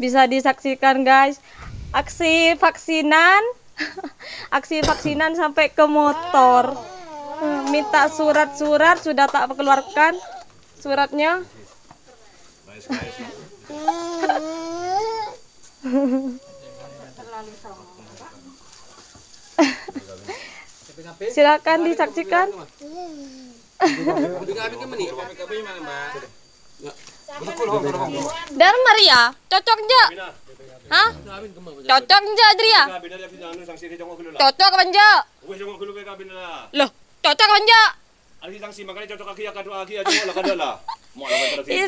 bisa disaksikan guys aksi vaksinan aksi vaksinan sampai ke motor minta surat-surat sudah tak keluarkan suratnya silakan disaksikan Dar Maria, ya. cocok aja. Hah? Cocok aja Adria? Cocok aja. Loh, cocok makanya cocok aja lah kadala.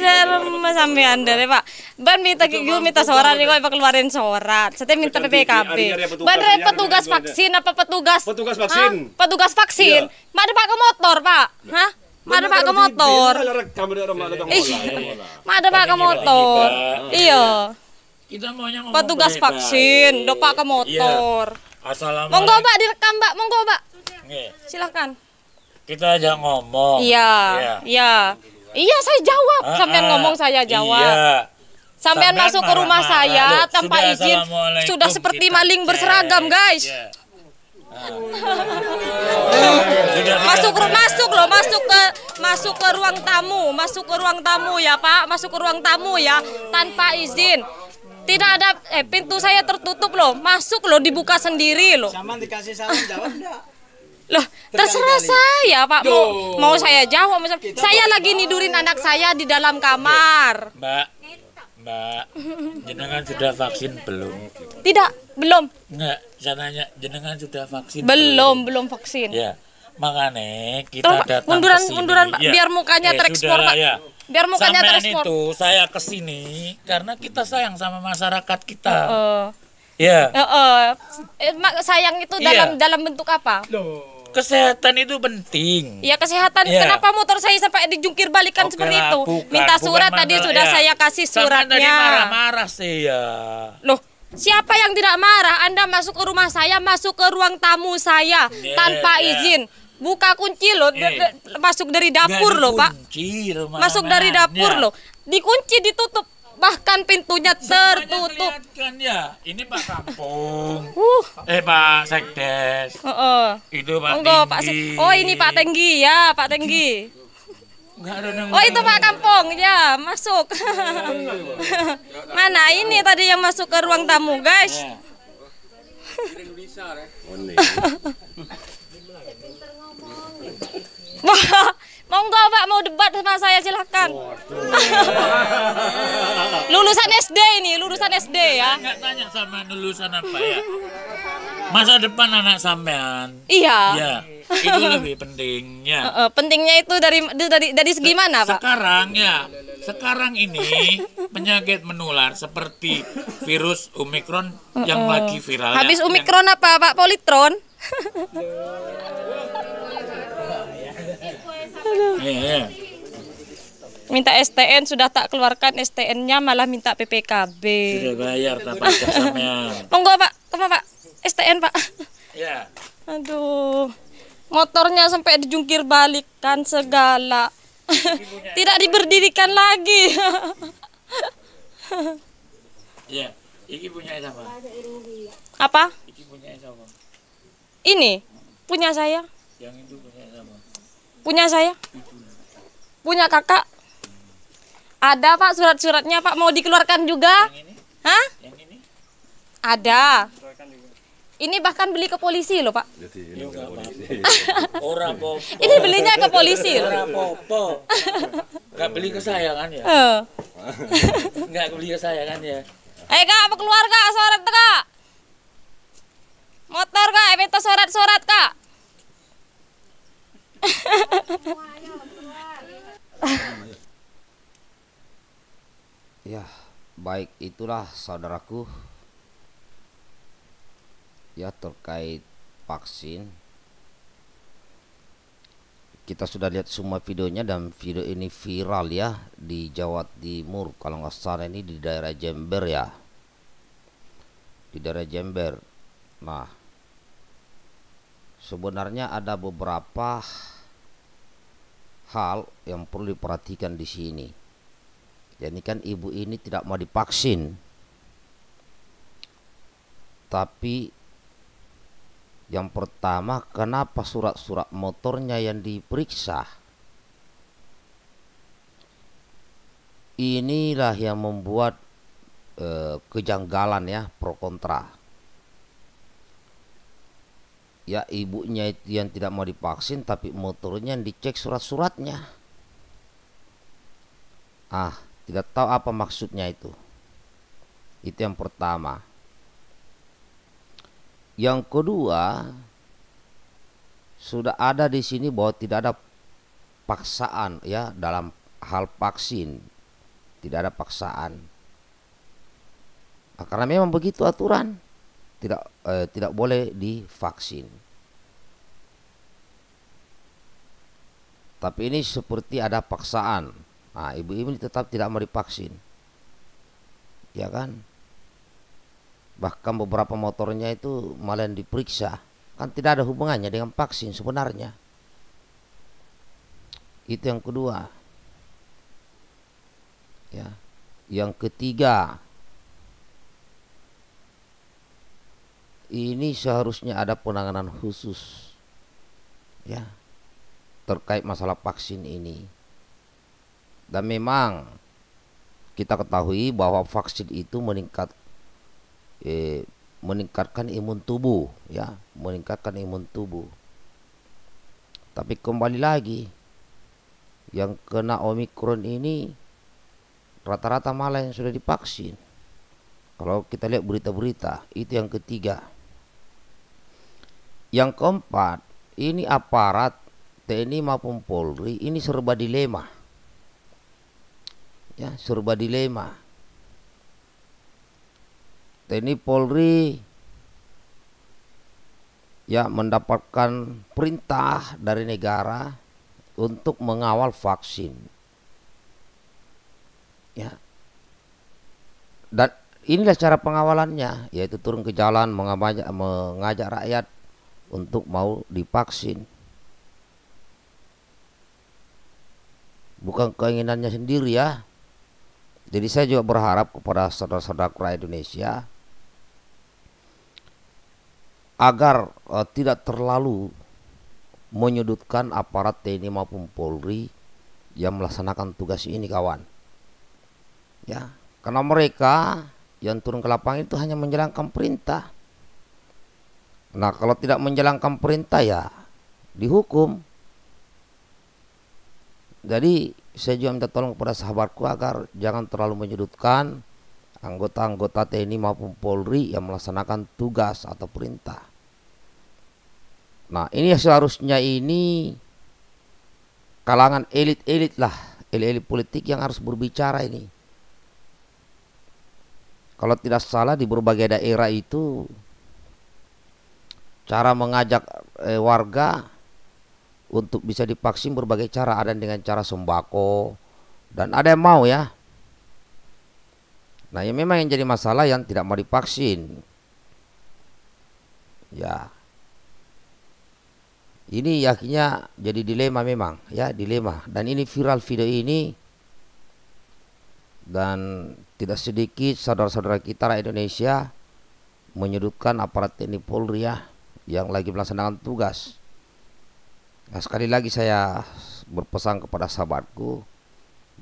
lah sampean Pak. Ban minta gigu, minta sorat nih kok keluarin sorat. Setiap minta PPKB. Ban petugas vaksin apa petugas? Petugas vaksin. Petugas vaksin. Iya. Mak pak pakai motor, Pak. Hah? Mana ke motor. Ih, mana pakai motor. Iya. Kita maunya ngomong petugas vaksin, dok pakai motor. Iya. Assalamualaikum. Monggo Pak direkam Pak, monggo Pak. Silakan. Kita aja ngomong. Iya. Iya. Iya, iya saya jawab. Ah, Sampean ah. ngomong saya jawab. Iya. Sampean masuk ke rumah saya tanpa izin sudah seperti maling berseragam, guys. Iya. Ah masuk ke masuk loh masuk ke masuk ke ruang tamu masuk ke ruang tamu ya pak masuk ke ruang tamu ya tanpa izin tidak ada eh pintu saya tertutup loh masuk loh dibuka sendiri loh sama dikasih salam jawab Loh, terserah saya, Pak. Mau, mau saya jawab, misal saya lagi nidurin anak saya di dalam kamar. Mbak, Mbak, jenengan sudah vaksin belum? Tidak, belum. Enggak, saya nanya, jenengan sudah vaksin? Belum, belum, belum vaksin. Ya makanya kita Tuh, datang munduran kesini. munduran ya. biar mukanya eh, terekspor pak ya. biar mukanya Sampai terekspor itu saya kesini karena kita sayang sama masyarakat kita uh -uh. ya yeah. uh -uh. sayang itu yeah. dalam dalam bentuk apa Loh. Kesehatan itu penting. Ya kesehatan. Ya. Kenapa motor saya sampai dijungkir balikan Oke seperti itu? Bukan, Minta surat tadi mandal, sudah ya. saya kasih suratnya. marah-marah sih ya. Loh, Siapa yang tidak marah? Anda masuk ke rumah saya, masuk ke ruang tamu saya yeah, tanpa iya. izin buka kunci loh eh, masuk dari dapur lo loh pak masuk dari dapur loh dikunci ditutup bahkan pintunya tertutup ya ini pak kampung uh. eh pak sekdes uh -uh. itu pak Enggak, pak Se oh ini pak tinggi ya pak tinggi oh itu pak kampung ya masuk mana ini tadi yang masuk ke ruang tamu guys ya. mau monggo Pak mau debat sama saya silahkan. lulusan SD ini, lulusan SD ya. Enggak tanya sama lulusan apa ya. Masa depan anak sampean. Iya. Iya. Itu lebih pentingnya. Uh, uh, pentingnya itu dari dari dari segi mana, Pak? Sekarang ya. Sekarang ini penyakit menular seperti virus Omikron uh, uh. yang lagi viral. Ya. Habis Omicron yang... apa, Pak? Politron? Minta STN sudah tak keluarkan STN-nya malah minta PPKB. Sudah bayar tak pajak sampean. Monggo Pak, tolong Pak. STN Pak. Ya. Aduh. Motornya sampai dijungkir balikkan segala. Tidak diberdirikan lagi. Iya, iki punya siapa? Apa? Iki punya siapa? Ini punya saya. Yang itu punya siapa? punya saya punya kakak ada pak surat-suratnya pak mau dikeluarkan juga yang ini? Hah? Yang ini? ada ini bahkan beli ke polisi loh pak ini, belinya ke polisi Gak beli ke saya kan ya? Uh. Gak beli ke saya kan ya? Eh kak, apa keluar kak? Sorat kak? Motor kak, evita surat-surat kak? ya, baik itulah saudaraku. Ya terkait vaksin. Kita sudah lihat semua videonya dan video ini viral ya di Jawa Timur. Kalau nggak salah ini di daerah Jember ya. Di daerah Jember. Nah, sebenarnya ada beberapa hal yang perlu diperhatikan di sini. Jadi kan ibu ini tidak mau divaksin. Tapi yang pertama kenapa surat-surat motornya yang diperiksa? Inilah yang membuat eh, kejanggalan ya pro kontra ya ibunya yang tidak mau divaksin tapi motornya yang dicek surat-suratnya ah tidak tahu apa maksudnya itu itu yang pertama yang kedua sudah ada di sini bahwa tidak ada paksaan ya dalam hal vaksin tidak ada paksaan nah, karena memang begitu aturan tidak eh, tidak boleh divaksin. Tapi ini seperti ada paksaan. Nah, ibu-ibu tetap tidak mau divaksin. Ya kan? Bahkan beberapa motornya itu malah diperiksa. Kan tidak ada hubungannya dengan vaksin sebenarnya. Itu yang kedua. Ya. Yang ketiga, ini seharusnya ada penanganan khusus ya terkait masalah vaksin ini. Dan memang kita ketahui bahwa vaksin itu meningkat eh, meningkatkan imun tubuh ya, meningkatkan imun tubuh. Tapi kembali lagi yang kena omikron ini rata-rata malah yang sudah divaksin. Kalau kita lihat berita-berita, itu yang ketiga yang keempat, ini aparat TNI maupun Polri ini serba dilema. Ya, serba dilema. TNI Polri ya mendapatkan perintah dari negara untuk mengawal vaksin. Ya. Dan inilah cara pengawalannya yaitu turun ke jalan mengajak, mengajak rakyat untuk mau divaksin. Bukan keinginannya sendiri ya. Jadi saya juga berharap kepada saudara-saudara Indonesia agar e, tidak terlalu menyudutkan aparat TNI maupun Polri yang melaksanakan tugas ini kawan. Ya, karena mereka yang turun ke lapangan itu hanya menjalankan perintah Nah, kalau tidak menjalankan perintah ya dihukum. Jadi saya juga minta tolong kepada sahabatku agar jangan terlalu menyudutkan anggota-anggota TNI maupun Polri yang melaksanakan tugas atau perintah. Nah, ini seharusnya ini kalangan elit-elit lah, elit-elit politik yang harus berbicara ini. Kalau tidak salah di berbagai daerah itu cara mengajak eh, warga untuk bisa divaksin berbagai cara ada dengan cara sembako dan ada yang mau ya nah yang memang yang jadi masalah yang tidak mau divaksin ya ini yakinya jadi dilema memang ya dilema dan ini viral video ini dan tidak sedikit saudara-saudara kita Indonesia menyudutkan aparat TNI Polri ya yang lagi melaksanakan tugas. Nah, sekali lagi saya berpesan kepada sahabatku,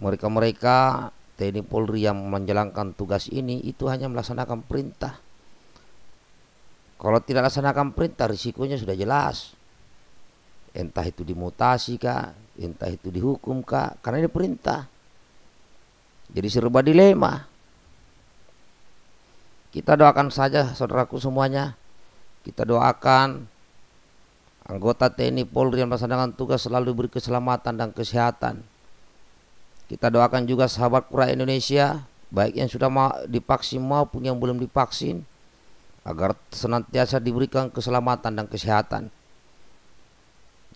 mereka-mereka TNI Polri yang menjalankan tugas ini itu hanya melaksanakan perintah. Kalau tidak laksanakan perintah risikonya sudah jelas. Entah itu dimutasi kak, entah itu dihukum kak, karena ini perintah. Jadi serba dilema. Kita doakan saja saudaraku semuanya kita doakan anggota TNI Polri yang melaksanakan tugas selalu diberi keselamatan dan kesehatan. Kita doakan juga sahabat kura Indonesia, baik yang sudah divaksin maupun yang belum divaksin, agar senantiasa diberikan keselamatan dan kesehatan.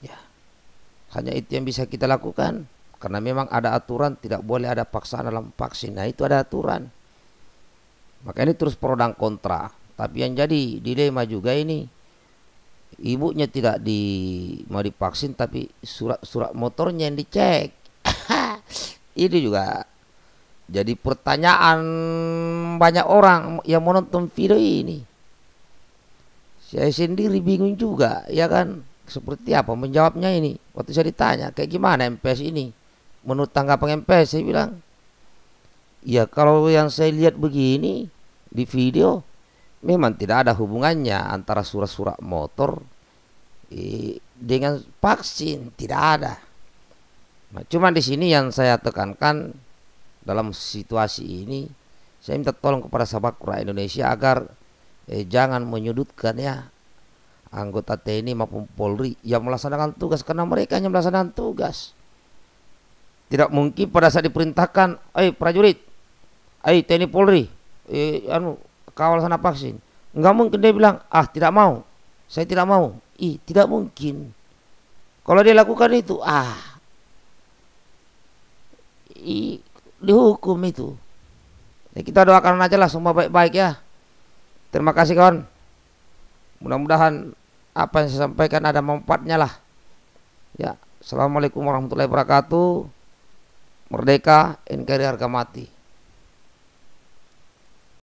Ya, hanya itu yang bisa kita lakukan. Karena memang ada aturan tidak boleh ada paksaan dalam vaksin. Nah itu ada aturan. Maka ini terus pro dan kontra. Tapi yang jadi dilema juga ini ibunya tidak di mau divaksin tapi surat-surat motornya yang dicek. ini juga jadi pertanyaan banyak orang yang menonton video ini. Saya sendiri bingung juga, ya kan? Seperti apa menjawabnya ini? Waktu saya ditanya, kayak gimana MPS ini? Menurut tanggapan MPS, saya bilang, ya kalau yang saya lihat begini di video, memang tidak ada hubungannya antara surat-surat motor dengan vaksin tidak ada. Nah, cuma di sini yang saya tekankan dalam situasi ini saya minta tolong kepada sahabat kura Indonesia agar eh, jangan menyudutkan ya anggota TNI maupun Polri yang melaksanakan tugas karena mereka hanya melaksanakan tugas. Tidak mungkin pada saat diperintahkan, "Eh prajurit, eh TNI Polri, eh anu kawal sana vaksin. Enggak mungkin dia bilang, ah tidak mau, saya tidak mau. Ih, tidak mungkin. Kalau dia lakukan itu, ah, ih dihukum itu. Ya, kita doakan aja lah semua baik-baik ya. Terima kasih kawan. Mudah-mudahan apa yang saya sampaikan ada manfaatnya lah. Ya, Assalamualaikum warahmatullahi wabarakatuh. Merdeka, NKRI harga mati.